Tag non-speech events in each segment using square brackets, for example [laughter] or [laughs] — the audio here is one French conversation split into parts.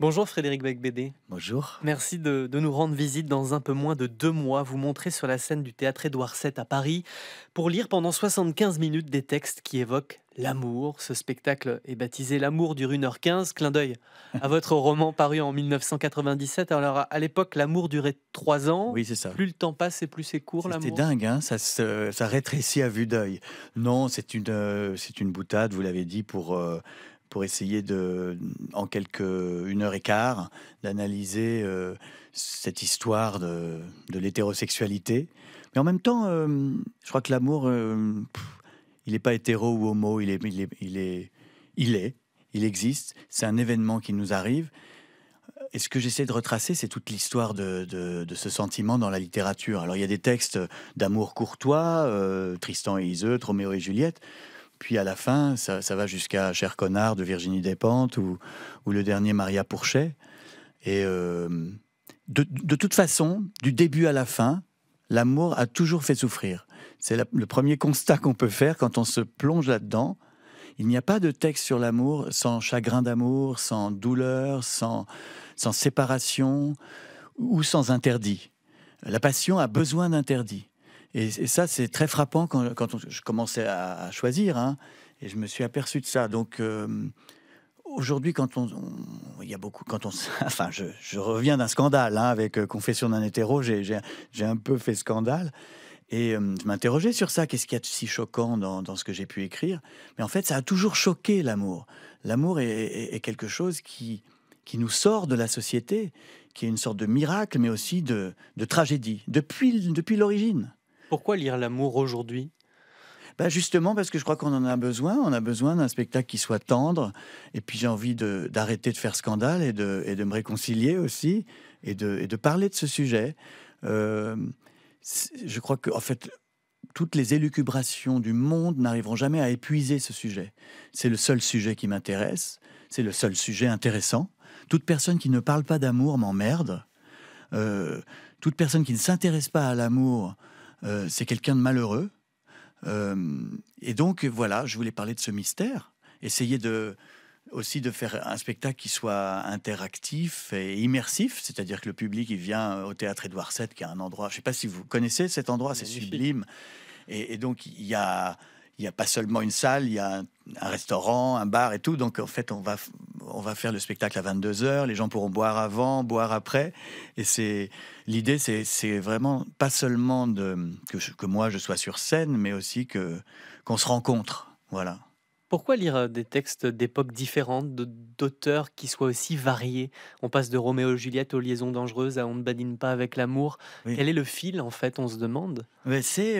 Bonjour Frédéric Becbédé. Bonjour. Merci de, nous rendre visite dans un peu moins de deux mois. Vous montrer sur la scène du théâtre Édouard VII à Paris pour lire pendant 75 minutes des textes qui évoquent l'amour. Ce spectacle est baptisé L'amour dure 1h15. Clin d'œil à [laughs] votre roman paru en 1997. Alors à l'époque, l'amour durait trois ans. Oui, c'est ça. Plus le temps passe plus c'est court l'amour. C'était dingue, hein. ça, se, ça rétrécit à vue d'œil. Non, c'est une, euh, une boutade, vous l'avez dit, pour. Euh, pour essayer de, en quelques une heure et quart, d'analyser euh, cette histoire de, l'hétérosexualité. Mais en même temps, euh, je crois que l'amour, euh, il n'est pas hétéro ou homo, il est, il est, il est, il existe. C'est un événement qui nous arrive. Et ce que j'essaie de retracer, c'est toute l'histoire de, de, ce sentiment dans la littérature. Alors, il y a des textes d'amour courtois, Tristan et Iseut, Roméo et Juliette. Puis à la fin, ça, va jusqu'à Cher Connard de Virginie Despentes ou, ou le dernier Maria Pourchet. Et euh, de, toute façon, du début à la fin, l'amour a toujours fait souffrir. C'est le premier constat qu'on peut faire quand on se plonge là-dedans. Il n'y a pas de texte sur l'amour sans chagrin d'amour, sans douleur, sans, sans séparation ou sans interdit. La passion a besoin d'interdit. Et, ça, c'est très frappant quand, quand je commençais à, choisir, hein, et je me suis aperçu de ça. Donc euh, aujourd'hui, quand on, il y a beaucoup, quand on, [laughs] enfin, je, je reviens d'un scandale hein, avec euh, Confession d'un hétéro, j'ai un peu fait scandale. Et euh, je m'interrogeais sur ça, qu'est-ce qu'il y a de si choquant dans, dans ce que j'ai pu écrire Mais en fait, ça a toujours choqué l'amour. L'amour est, est, quelque chose qui, qui nous sort de la société, qui est une sorte de miracle, mais aussi de, de tragédie, depuis, depuis l'origine. Pourquoi lire l'amour aujourd'hui bah, justement parce que je crois qu'on en a besoin. On a besoin d'un spectacle qui soit tendre. Et puis j'ai envie d'arrêter de, faire scandale et de, et de, me réconcilier aussi et de, parler de ce sujet. Euh, je crois qu'en en fait toutes les élucubrations du monde n'arriveront jamais à épuiser ce sujet. C'est le seul sujet qui m'intéresse. C'est le seul sujet intéressant. Toute personne qui ne parle pas d'amour m'emmerde. Euh, toute personne qui ne s'intéresse pas à l'amour euh, c'est quelqu'un de malheureux. Euh, et donc, voilà, je voulais parler de ce mystère. Essayer de, aussi de faire un spectacle qui soit interactif et immersif, c'est-à-dire que le public il vient au théâtre Édouard VII, qui est un endroit, je ne sais pas si vous connaissez cet endroit, c'est sublime. et, donc il y a il n'y a pas seulement une salle, il y a un, restaurant, un bar et tout. Donc en fait, on va, on va faire le spectacle à 22 heures. les gens pourront boire avant, boire après. Et c'est l'idée, c'est vraiment pas seulement de, que, moi je sois sur scène, mais aussi que qu'on se rencontre. Voilà. Pourquoi lire des textes d'époques différentes, d'auteurs qui soient aussi variés On passe de Roméo et Juliette aux liaisons dangereuses à On ne badine pas avec l'amour. Quel est le fil, en fait, on se demande C'est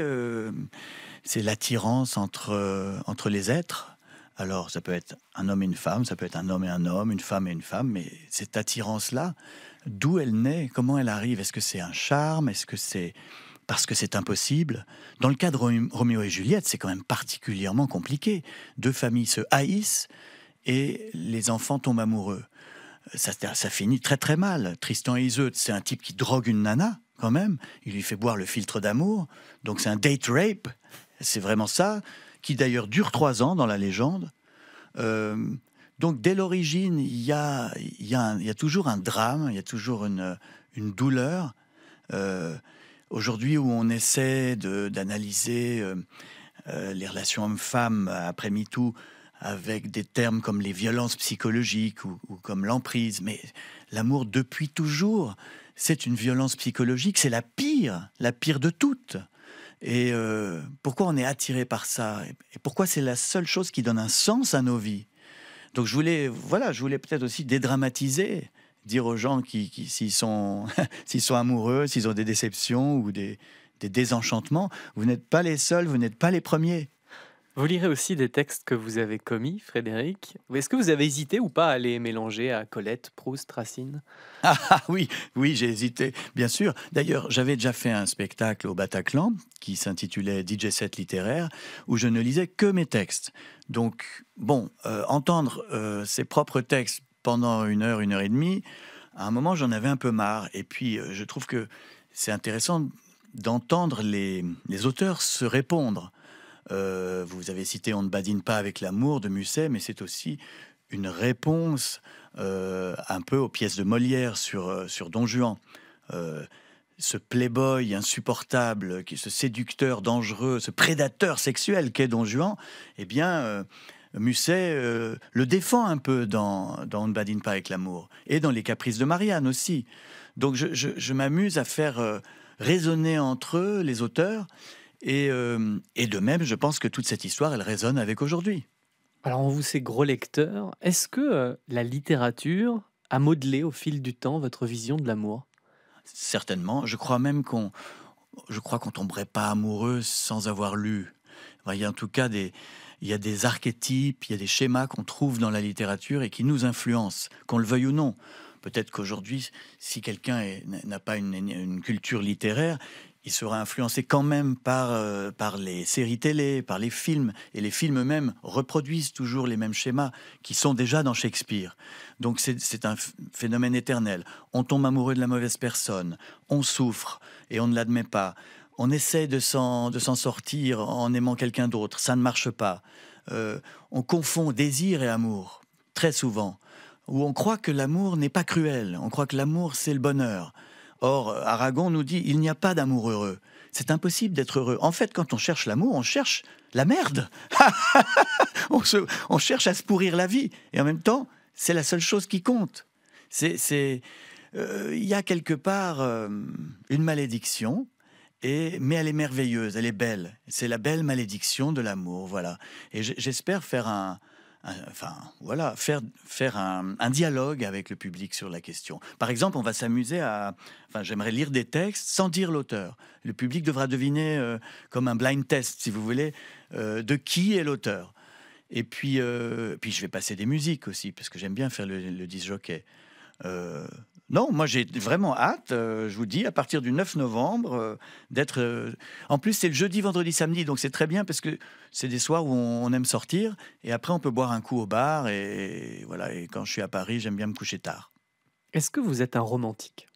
l'attirance entre, entre les êtres. Alors, ça peut être un homme et une femme, ça peut être un homme et un homme, une femme et une femme, mais cette attirance-là, d'où elle naît, comment elle arrive Est-ce que c'est un charme Est-ce que c'est parce que c'est impossible. Dans le cas de Roméo et Juliette, c'est quand même particulièrement compliqué. Deux familles se haïssent et les enfants tombent amoureux. Ça, ça finit très très mal. Tristan et Iseut, c'est un type qui drogue une nana quand même. Il lui fait boire le filtre d'amour. Donc c'est un date rape. C'est vraiment ça, qui d'ailleurs dure trois ans dans la légende. Euh, donc dès l'origine, il y a, toujours un drame, il y a toujours une, une douleur. Euh, Aujourd'hui, où on essaie d'analyser euh, euh, les relations hommes-femmes après MeToo avec des termes comme les violences psychologiques ou, comme l'emprise, mais l'amour depuis toujours, c'est une violence psychologique, c'est la pire, la pire de toutes. Et euh, pourquoi on est attiré par ça Et pourquoi c'est la seule chose qui donne un sens à nos vies Donc je voulais, voilà, je voulais peut-être aussi dédramatiser dire aux gens qui, qui s'ils sont, [laughs] sont amoureux, s'ils ont des déceptions ou des, des désenchantements, vous n'êtes pas les seuls, vous n'êtes pas les premiers. Vous lirez aussi des textes que vous avez commis, Frédéric. Est-ce que vous avez hésité ou pas à les mélanger à Colette, Proust, Racine [laughs] ah, ah, oui, oui, j'ai hésité, bien sûr. D'ailleurs, j'avais déjà fait un spectacle au Bataclan qui s'intitulait DJ 7 littéraire, où je ne lisais que mes textes. Donc, bon, euh, entendre euh, ses propres textes pendant une heure, une heure et demie, à un moment, j'en avais un peu marre. Et puis, euh, je trouve que c'est intéressant d'entendre les, auteurs se répondre. Euh, vous avez cité On ne badine pas avec l'amour de Musset, mais c'est aussi une réponse euh, un peu aux pièces de Molière sur, Don Juan. ce playboy insupportable, ce séducteur dangereux, ce prédateur sexuel qu'est Don Juan, eh bien, Musset euh, le défend un peu dans, On ne badine pas avec l'amour et dans Les Caprices de Marianne aussi. Donc je, m'amuse à faire euh, résonner entre eux les auteurs et, euh, et de même, je pense que toute cette histoire, elle résonne avec aujourd'hui. Alors on vous sait gros lecteur, est-ce que la littérature a modelé au fil du temps votre vision de l'amour Certainement, je crois même qu'on je crois qu'on tomberait pas amoureux sans avoir lu il y a en tout cas des, il y a des archétypes, il y a des schémas qu'on trouve dans la littérature et qui nous influencent, qu'on le veuille ou non. Peut-être qu'aujourd'hui, si quelqu'un n'a pas une, culture littéraire, il sera influencé quand même par, euh, par les séries télé, par les films. Et les films eux-mêmes reproduisent toujours les mêmes schémas qui sont déjà dans Shakespeare. Donc c'est un phénomène éternel. On tombe amoureux de la mauvaise personne, on souffre et on ne l'admet pas on essaie de s'en sortir en aimant quelqu'un d'autre, ça ne marche pas. Euh, on confond désir et amour, très souvent, Ou on croit que l'amour n'est pas cruel, on croit que l'amour c'est le bonheur. Or, Aragon nous dit, il n'y a pas d'amour heureux. C'est impossible d'être heureux. En fait, quand on cherche l'amour, on cherche la merde. [laughs] on, on, cherche à se pourrir la vie. Et en même temps, c'est la seule chose qui compte. C'est, euh, il y a quelque part euh, une malédiction mais elle est merveilleuse, elle est belle. C'est la belle malédiction de l'amour, voilà. Et j'espère faire un, enfin voilà, faire faire un, dialogue avec le public sur la question. Par exemple, on va s'amuser à, enfin j'aimerais lire des textes sans dire l'auteur. Le public devra deviner euh, comme un blind test, si vous voulez, euh, de qui est l'auteur. Et puis, euh, puis je vais passer des musiques aussi parce que j'aime bien faire le, le disjockey. Non, moi j'ai vraiment hâte, euh, je vous dis, à partir du 9 novembre, euh, d'être... Euh, en plus, c'est le jeudi, vendredi, samedi, donc c'est très bien parce que c'est des soirs où on, aime sortir et après on peut boire un coup au bar et, et voilà, et quand je suis à Paris, j'aime bien me coucher tard. Est-ce que vous êtes un romantique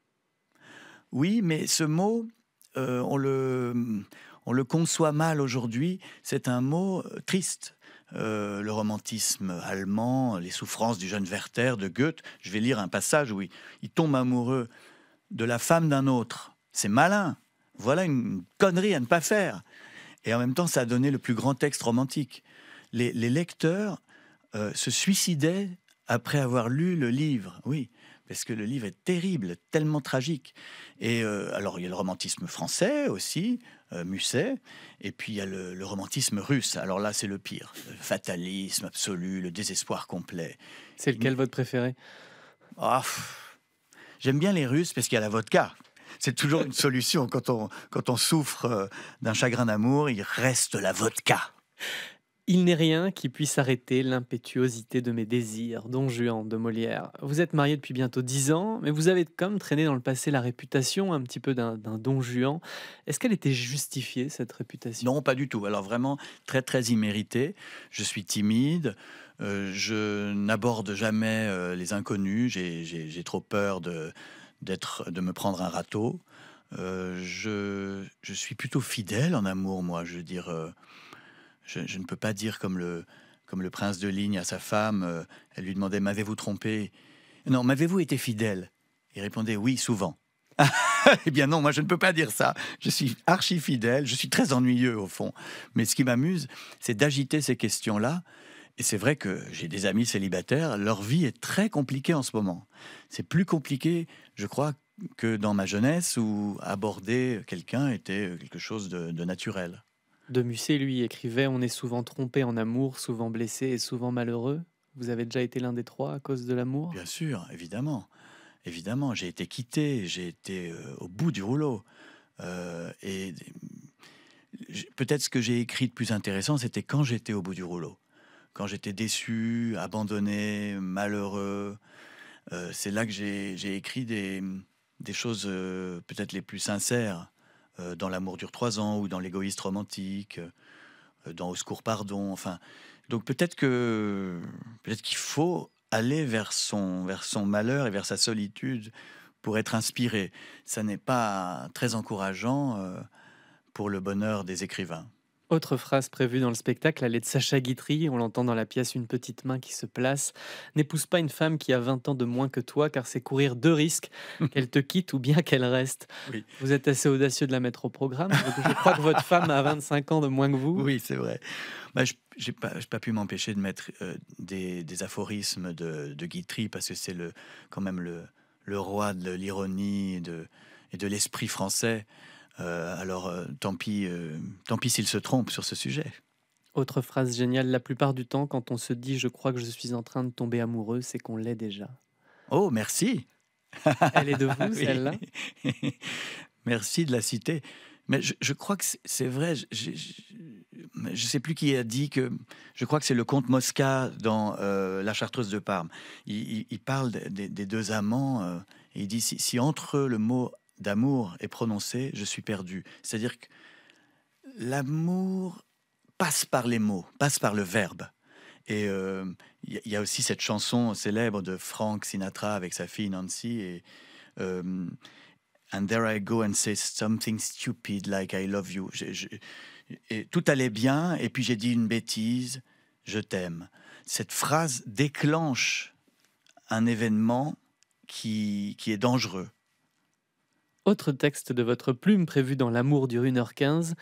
Oui, mais ce mot, on, le, on le conçoit mal aujourd'hui, c'est un mot triste. Euh, le romantisme allemand, les souffrances du jeune Werther de Goethe. Je vais lire un passage où il, tombe amoureux de la femme d'un autre. C'est malin. Voilà une connerie à ne pas faire. Et en même temps, ça a donné le plus grand texte romantique. Les, lecteurs euh, se suicidaient après avoir lu le livre. Oui, parce que le livre est terrible, tellement tragique. Et euh, alors, il y a le romantisme français aussi, euh, Musset, et puis il y a le, romantisme russe. Alors là, c'est le pire. Le fatalisme absolu, le désespoir complet. C'est lequel votre préféré ah, J'aime bien les Russes parce qu'il y a la vodka. C'est toujours une solution. Quand on, quand on souffre euh, d'un chagrin d'amour, il reste la vodka. Il n'est rien qui puisse arrêter l'impétuosité de mes désirs, Don Juan de Molière. Vous êtes marié depuis bientôt dix ans, mais vous avez comme traîné dans le passé la réputation un petit peu d'un Don Juan. Est-ce qu'elle était justifiée, cette réputation Non, pas du tout. Alors vraiment, très très imméritée. Je suis timide, euh, je n'aborde jamais euh, les inconnus, j'ai trop peur de, de me prendre un râteau. Euh, je, suis plutôt fidèle en amour, moi. Je veux dire, je, ne peux pas dire comme le, prince de ligne à sa femme, euh, elle lui demandait M'avez-vous trompé Non, m'avez-vous été fidèle Il répondait Oui, souvent. [laughs] eh bien non, moi je ne peux pas dire ça. Je suis archi fidèle, je suis très ennuyeux au fond. Mais ce qui m'amuse, c'est d'agiter ces questions-là. Et c'est vrai que j'ai des amis célibataires, leur vie est très compliquée en ce moment. C'est plus compliqué, je crois, que dans ma jeunesse où aborder quelqu'un était quelque chose de naturel. De Musset, lui, écrivait On est souvent trompé en amour, souvent blessé et souvent malheureux. Vous avez déjà été l'un des trois à cause de l'amour Bien sûr, évidemment. Évidemment, j'ai été quitté, j'ai été euh, au bout du rouleau. Euh, et peut-être ce que j'ai écrit de plus intéressant, c'était quand j'étais au bout du rouleau. Quand j'étais déçu, abandonné, malheureux. Euh, c'est là que j'ai écrit des choses peut-être les plus sincères euh, dans L'amour dure trois ans ou dans L'égoïste romantique, euh, dans Au secours pardon. Enfin, donc peut-être que peut-être qu'il faut aller vers son vers son malheur et vers sa solitude pour être inspiré. Ça n'est pas très encourageant euh, pour le bonheur des écrivains. Autre phrase prévue dans le spectacle, elle est de Sacha Guitry, on l'entend dans la pièce Une petite main qui se place. N'épouse pas une femme qui a 20 ans de moins que toi, car c'est courir deux risques, [laughs] qu'elle te quitte ou bien qu'elle reste. Vous êtes assez audacieux de la mettre au programme. Je crois que votre femme a 25 ans de moins que vous. Oui, c'est vrai. Bah, je n'ai pas, pu m'empêcher de mettre euh, des, aphorismes de, Guitry, parce que c'est quand même le, roi de l'ironie et de l'esprit français. Euh, alors, euh, tant pis, euh, tant pis s'il se trompe sur ce sujet. Autre phrase géniale, la plupart du temps, quand on se dit je crois que je suis en train de tomber amoureux, c'est qu'on l'est déjà. Oh, merci. [laughs] Elle est de vous, [laughs] celle-là. [laughs] merci de la citer. Mais je, crois que c'est vrai, je ne sais plus qui a dit que, je crois que c'est le comte Mosca dans La Chartreuse de Parme. Il, parle des, deux amants et il dit si, si entre eux le mot d'amour est prononcé, je suis perdu. C'est-à-dire que l'amour passe par les mots, passe par le verbe. Et il euh, y, a aussi cette chanson célèbre de Frank Sinatra avec sa fille Nancy. Et, euh, And there I go and say something stupid like I love you. et tout allait bien, et puis j'ai dit une bêtise, je t'aime. Cette phrase déclenche un événement qui est dangereux. Autre texte de votre plume prévu dans L'amour dure 1h15.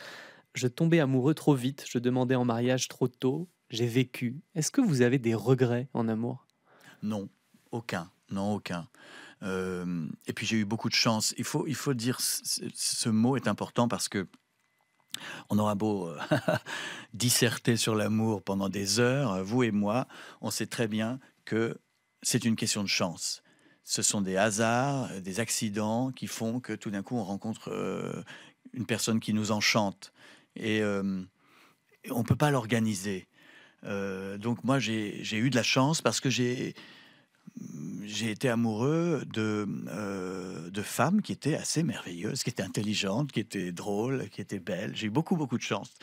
Je tombais amoureux trop vite, je demandais en mariage trop tôt, j'ai vécu. Est-ce que vous avez des regrets en amour Non, aucun. Non, aucun. Euh, et puis j'ai eu beaucoup de chance. Il faut, il faut dire, ce mot est important parce que on aura beau euh, [laughs] disserter sur l'amour pendant des heures, vous et moi, on sait très bien que c'est une question de chance ce sont des hasards, euh, des accidents qui font que tout d'un coup on rencontre euh, une personne qui nous enchante. Et on ne peut pas l'organiser. Euh, donc moi j'ai eu de la chance parce que j'ai été amoureux de, de femmes qui étaient assez merveilleuses, qui étaient intelligentes, qui étaient drôles, qui étaient belles. J'ai eu beaucoup, beaucoup de chance.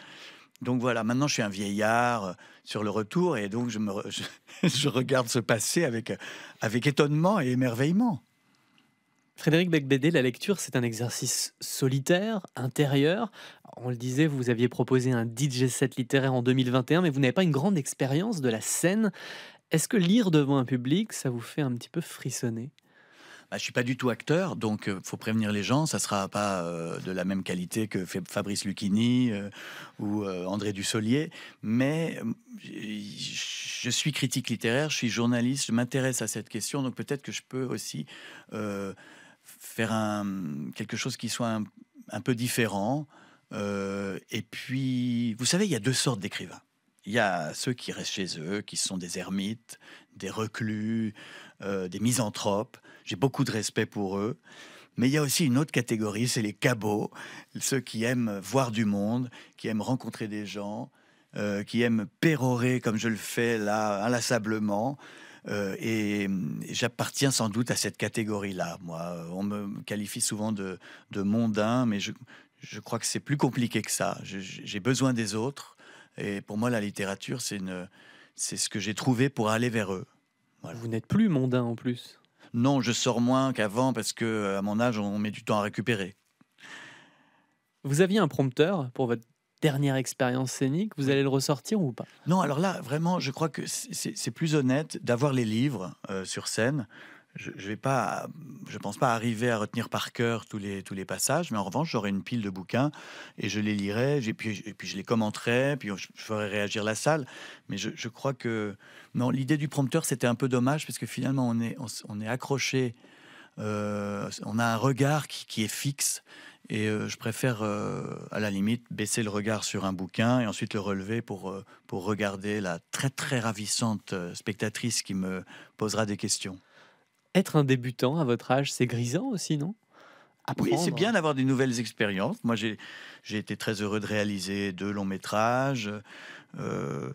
Donc voilà, maintenant je suis un vieillard euh, sur le retour et donc je, [laughs] regarde ce passé avec, euh, avec étonnement et émerveillement. Frédéric Becbédé, la lecture, c'est un exercice solitaire, intérieur. On le disait, vous aviez proposé un DJ set littéraire en 2021, mais vous n'avez pas une grande expérience de la scène. Est-ce que lire devant un public, ça vous fait un petit peu frissonner bah, Je suis pas du tout acteur, donc il euh, faut prévenir les gens. Ça sera pas euh, de la même qualité que Fabrice Lucchini euh, ou André Dussolier. Mais hum, je suis critique littéraire, je suis journaliste, je m'intéresse à cette question. Donc peut-être que je peux aussi faire un, quelque chose qui soit un, peu différent. et puis, vous savez, il y a deux sortes d'écrivains. Il y a ceux qui restent chez eux, qui sont des ermites, des reclus, des misanthropes. J'ai beaucoup de respect pour eux. Mais il y a aussi une autre catégorie, c'est les cabots, ceux qui aiment voir du monde, qui aiment rencontrer des gens, euh, qui aiment pérorer comme je le fais là, inlassablement. Euh, et, j'appartiens sans doute à cette catégorie-là. Moi, on me qualifie souvent de, de mondain, mais je, je crois que c'est plus compliqué que ça. J'ai besoin des autres. Et pour moi, la littérature, c'est ce que j'ai trouvé pour aller vers eux. Vous n'êtes plus mondain en plus non, je sors moins qu'avant parce que euh, à mon âge, on met du temps à récupérer. Vous aviez un prompteur pour votre dernière expérience scénique, vous allez le ressortir ou pas Non, alors là, vraiment, je crois que c'est plus honnête d'avoir les livres euh, sur scène je ne pense pas arriver à retenir par cœur tous les, passages, mais en revanche, j'aurai une pile de bouquins et je les lirai, et puis, je les commenterai, puis je ferai réagir la salle. Mais je, crois que. Non, l'idée du prompteur, c'était un peu dommage, parce que finalement, on est, accroché, euh, on a un regard qui, est fixe, et euh, je préfère, euh, à la limite, baisser le regard sur un bouquin et ensuite le relever pour, pour regarder la très, très ravissante spectatrice qui me posera des questions être un débutant à votre âge, c'est grisant aussi, non ah Oui, c'est bien d'avoir des nouvelles expériences. Moi, j'ai été très heureux de réaliser deux longs métrages. Euh,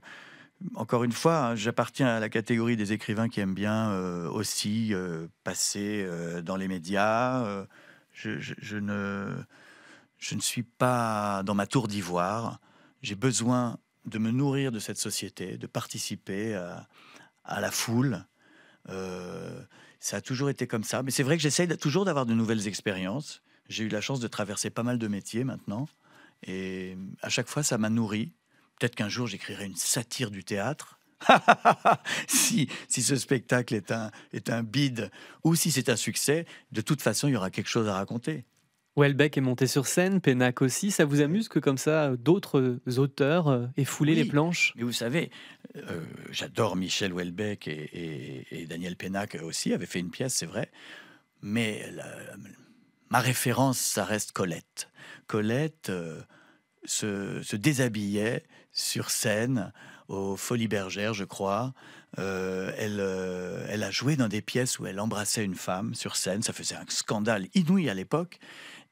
encore une fois, hein, j'appartiens à la catégorie des écrivains qui aiment bien euh, aussi euh, passer dans les médias. Je, ne, je ne suis pas dans ma tour d'ivoire. J'ai besoin de me nourrir de cette société, de participer à, à la foule. Ça a toujours été comme ça. Mais c'est vrai que j'essaye toujours d'avoir de nouvelles expériences. J'ai eu la chance de traverser pas mal de métiers maintenant. Et à chaque fois, ça m'a nourri. Peut-être qu'un jour, j'écrirai une satire du théâtre. [laughs] si, si ce spectacle est un, est un bide ou si c'est un succès, de toute façon, il y aura quelque chose à raconter. Welbeck est monté sur scène, Pénac aussi. Ça vous amuse que comme ça, d'autres euh, auteurs euh, aient foulé les planches Mais vous savez, euh, j'adore Michel Welbeck et, Daniel Pénac aussi, avait fait une pièce, c'est vrai. Mais ma référence, ça reste Colette. Colette se, déshabillait sur scène aux Folies Bergères, je crois. elle a joué dans des pièces où elle embrassait une femme sur scène. Ça faisait un scandale inouï à l'époque.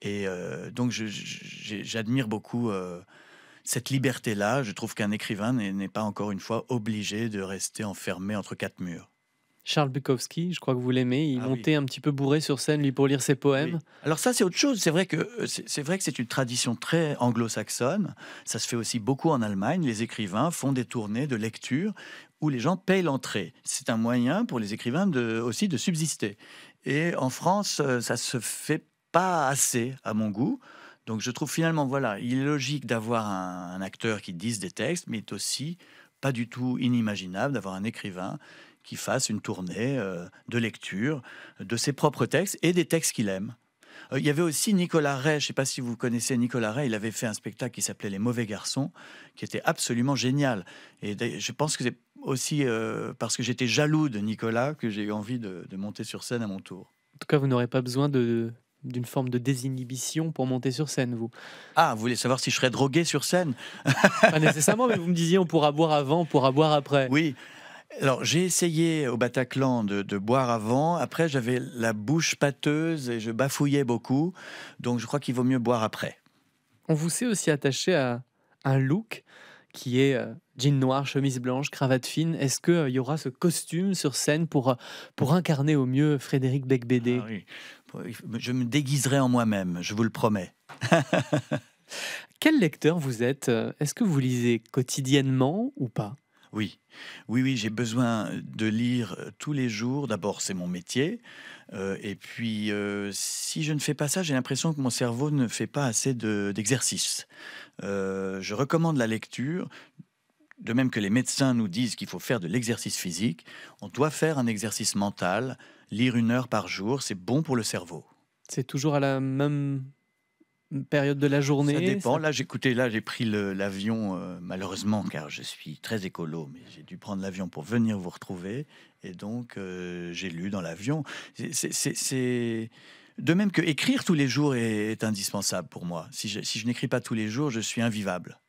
Et euh, donc, j'admire beaucoup euh, cette liberté-là. Je trouve qu'un écrivain n'est pas encore une fois obligé de rester enfermé entre quatre murs. Charles Bukowski, je crois que vous l'aimez, il ah montait un petit peu bourré sur scène lui pour lire ses poèmes. Alors ça c'est autre chose, c'est vrai que euh, c'est vrai que c'est une tradition très anglo-saxonne, ça se fait aussi beaucoup en Allemagne, les écrivains font des tournées de lecture où les gens payent l'entrée. C'est un moyen pour les écrivains de, aussi de subsister. Et en France, ça se fait pas assez à mon goût. Donc je trouve finalement, voilà, il est logique d'avoir un, acteur qui dise des textes, mais aussi pas du tout inimaginable d'avoir un écrivain qui fasse une tournée euh, de lecture euh, de ses propres textes et des textes qu'il aime. Euh, il y avait aussi Nicolas Ray, je ne sais pas si vous connaissez Nicolas Ray, il avait fait un spectacle qui s'appelait Les Mauvais Garçons, qui était absolument génial. Et je pense que c'est aussi parce que j'étais jaloux de Nicolas que j'ai eu envie de, de monter sur scène à mon tour. En tout cas, vous n'aurez pas besoin de, d'une forme de désinhibition pour monter sur scène, vous. Ah, vous voulez savoir si je serais drogué sur scène [laughs] Pas nécessairement, mais vous me disiez on pourra boire avant, on pourra boire après. Oui. Alors j'ai essayé au Bataclan de, de boire avant. Après j'avais la bouche pâteuse et je bafouillais beaucoup. Donc je crois qu'il vaut mieux boire après. On vous sait aussi attaché à un look qui est euh, jean noir, chemise blanche, cravate fine. Est-ce qu'il euh, y aura ce costume sur scène pour, euh, pour incarner au mieux Frédéric Becbédé ah Je me déguiserai en moi-même, je vous le promets. [laughs] Quel lecteur vous êtes Est-ce que vous lisez quotidiennement ou pas oui, oui, oui, j'ai besoin de lire euh, tous les jours. D'abord, c'est mon métier. Euh, et puis, euh, si je ne fais pas ça, j'ai l'impression que mon cerveau ne fait pas assez d'exercice. je recommande la lecture. De même que les médecins nous disent qu'il faut faire de l'exercice physique, on doit faire un exercice mental. Lire une heure par jour, c'est bon pour le cerveau. C'est toujours à la même période de la journée Ça dépend. Là, j'écoutais, là, j'ai pris l'avion, euh, malheureusement, car je suis très écolo, mais j'ai dû prendre l'avion pour venir vous retrouver. Et donc, euh, j'ai lu dans l'avion. C'est. De même que écrire tous les jours est, indispensable pour moi. si je n'écris pas tous les jours, je suis invivable.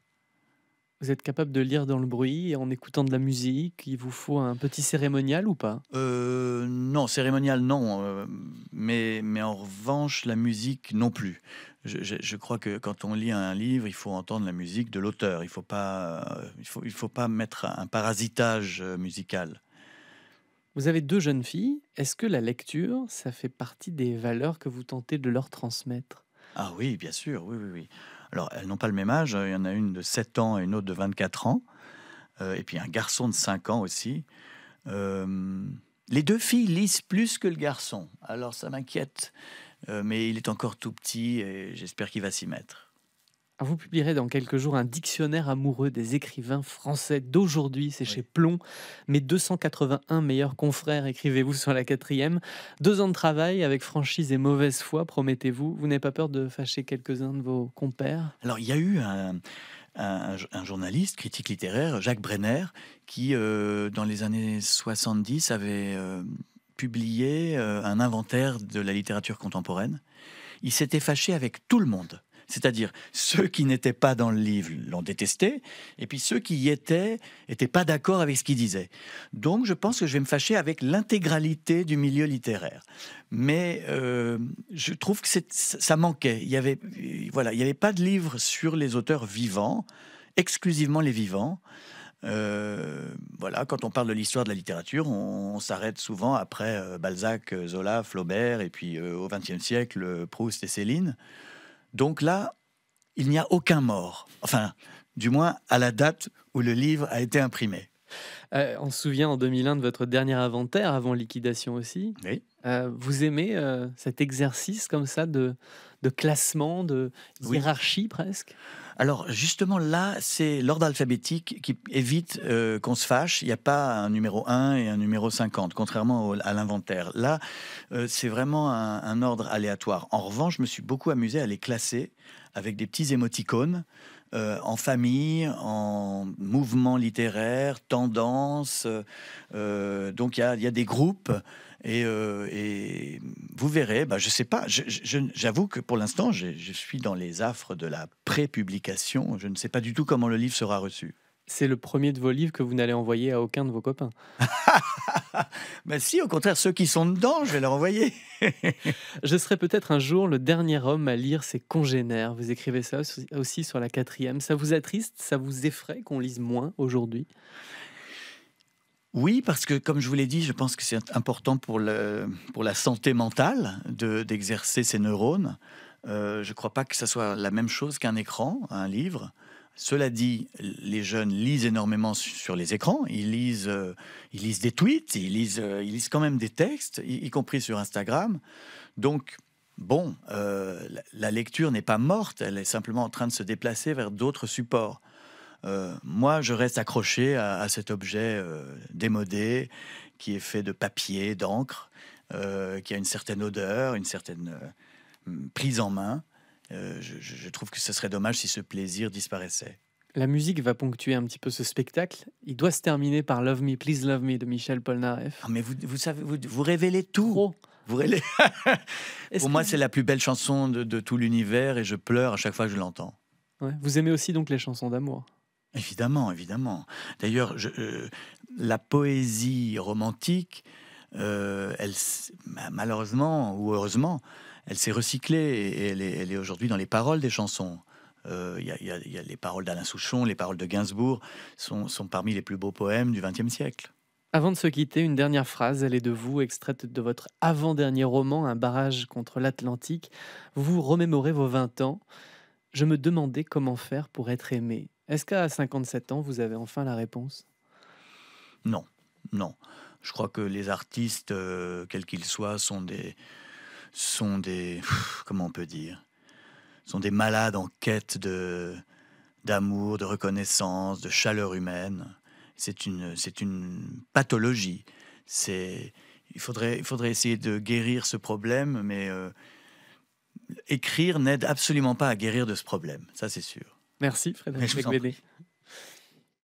Vous êtes capable de lire dans le bruit en écoutant de la musique Il vous faut un petit cérémonial ou pas euh, Non, cérémonial non. Euh, mais, mais en revanche, la musique non plus. Je, je, crois que quand on lit un livre, il faut entendre la musique de l'auteur. Il ne faut, pas, euh, il faut, il faut pas mettre un parasitage musical. Vous avez deux jeunes filles. Est-ce que la lecture, ça fait partie des valeurs que vous tentez de leur transmettre Ah oui, bien sûr, oui, oui, oui. Alors, elles n'ont pas le même âge. Hein. Il y en a une de 7 ans et une autre de 24 ans. Euh, et puis un garçon de 5 ans aussi. les deux filles lisent plus que le garçon. Alors, ça m'inquiète. Euh, mais il est encore tout petit et j'espère qu'il va s'y mettre. Ah, vous publierez dans quelques jours un dictionnaire amoureux des écrivains français d'aujourd'hui, c'est chez Plomb. Mes 281 meilleurs confrères, écrivez-vous sur la quatrième. Deux ans de travail avec franchise et mauvaise foi, promettez-vous. Vous, n'avez pas peur de fâcher quelques-uns de vos compères Alors il y a eu un... journaliste, critique littéraire, Jacques Brenner, qui, euh, dans les années 70, avait euh, publié euh, un inventaire de la littérature contemporaine. Il s'était fâché avec tout le monde. C'est-à-dire, ceux qui n'étaient pas dans le livre l'ont détesté, et puis ceux qui y étaient n'étaient pas d'accord avec ce qu'il disait. Donc, je pense que je vais me fâcher avec l'intégralité du milieu littéraire. Mais euh, je trouve que ça manquait. Il n'y avait, voilà, il avait pas de livre sur les auteurs vivants, exclusivement les vivants. Euh, voilà, quand on parle de l'histoire de la littérature, on, s'arrête souvent après euh, Balzac, Zola, Flaubert, et puis au XXe siècle, Proust et Céline. Donc là, il n'y a aucun mort. Enfin, du moins à la date où le livre a été imprimé. Euh, on se souvient en 2001 de votre dernier inventaire avant liquidation aussi. Oui. Euh, vous aimez euh, cet exercice comme ça de, classement, de hiérarchie presque Alors justement là, c'est l'ordre alphabétique qui évite qu'on se fâche. Il n'y a pas un numéro 1 et un numéro 50, contrairement à l'inventaire. Là, c'est vraiment un, un, ordre aléatoire. En revanche, je me suis beaucoup amusé à les classer avec des petits émoticônes euh, en famille, en mouvement littéraire, tendance. Euh, euh, donc il y a, des groupes. Et, vous verrez, bah, je ne sais pas, j'avoue que pour l'instant, je suis dans les affres de la prépublication. Je ne sais pas du tout comment le livre sera reçu. C'est le premier de vos livres que vous n'allez envoyer à aucun de vos copains. Mais [laughs] bah, si, au contraire, ceux qui sont dedans, je vais leur envoyer. [laughs] je serai peut-être un jour le dernier homme à lire ses congénères. Vous écrivez ça aussi sur la quatrième. Ça vous attriste, ça vous effraie qu'on lise moins aujourd'hui oui, parce que comme je vous l'ai dit, je pense que c'est important pour, la santé mentale d'exercer ses neurones. Euh, je ne crois pas que ça soit la même chose qu'un écran, un livre. Cela dit, les jeunes lisent énormément sur les écrans, ils lisent, euh, des tweets, euh, ils lisent, quand même des textes, y, compris sur Instagram. Donc, bon, euh, la lecture n'est pas morte, elle est simplement en train de se déplacer vers d'autres supports. moi, je reste accroché à, cet objet démodé qui est fait de papier, d'encre, qui a une certaine odeur, une certaine prise en main. Euh, je, trouve que ce serait dommage si ce plaisir disparaissait. La musique va ponctuer un petit peu ce spectacle. Il doit se terminer par Love Me, Please Love Me de Michel Polnareff. Ah, mais vous, vous, savez, vous, révélez tout. Vous révélez... [laughs] Pour moi, c'est la plus belle chanson de, tout l'univers et je pleure à chaque fois que je l'entends. Vous aimez aussi donc les chansons d'amour Évidemment, évidemment. D'ailleurs, euh, la poésie romantique, euh, elle, malheureusement ou heureusement, elle s'est recyclée et elle est, aujourd'hui dans les paroles des chansons. Euh, il y, a les paroles d'Alain Souchon, les paroles de Gainsbourg sont, sont parmi les plus beaux poèmes du XXe siècle. Avant de se quitter, une dernière phrase, elle est de vous, extraite de votre avant-dernier roman, Un barrage contre l'Atlantique. Vous remémorez vos 20 ans. Je me demandais comment faire pour être aimé. Est-ce qu'à 57 ans, vous avez enfin la réponse Non, non. Je crois que les artistes, euh, quels qu'ils soient, sont des, sont des comment on peut dire sont des malades en quête de d'amour, de reconnaissance, de chaleur humaine. C'est une c'est une pathologie. C'est il faudrait il faudrait essayer de guérir ce problème, mais euh, écrire n'aide absolument pas à guérir de ce problème. Ça c'est sûr. Merci Frédéric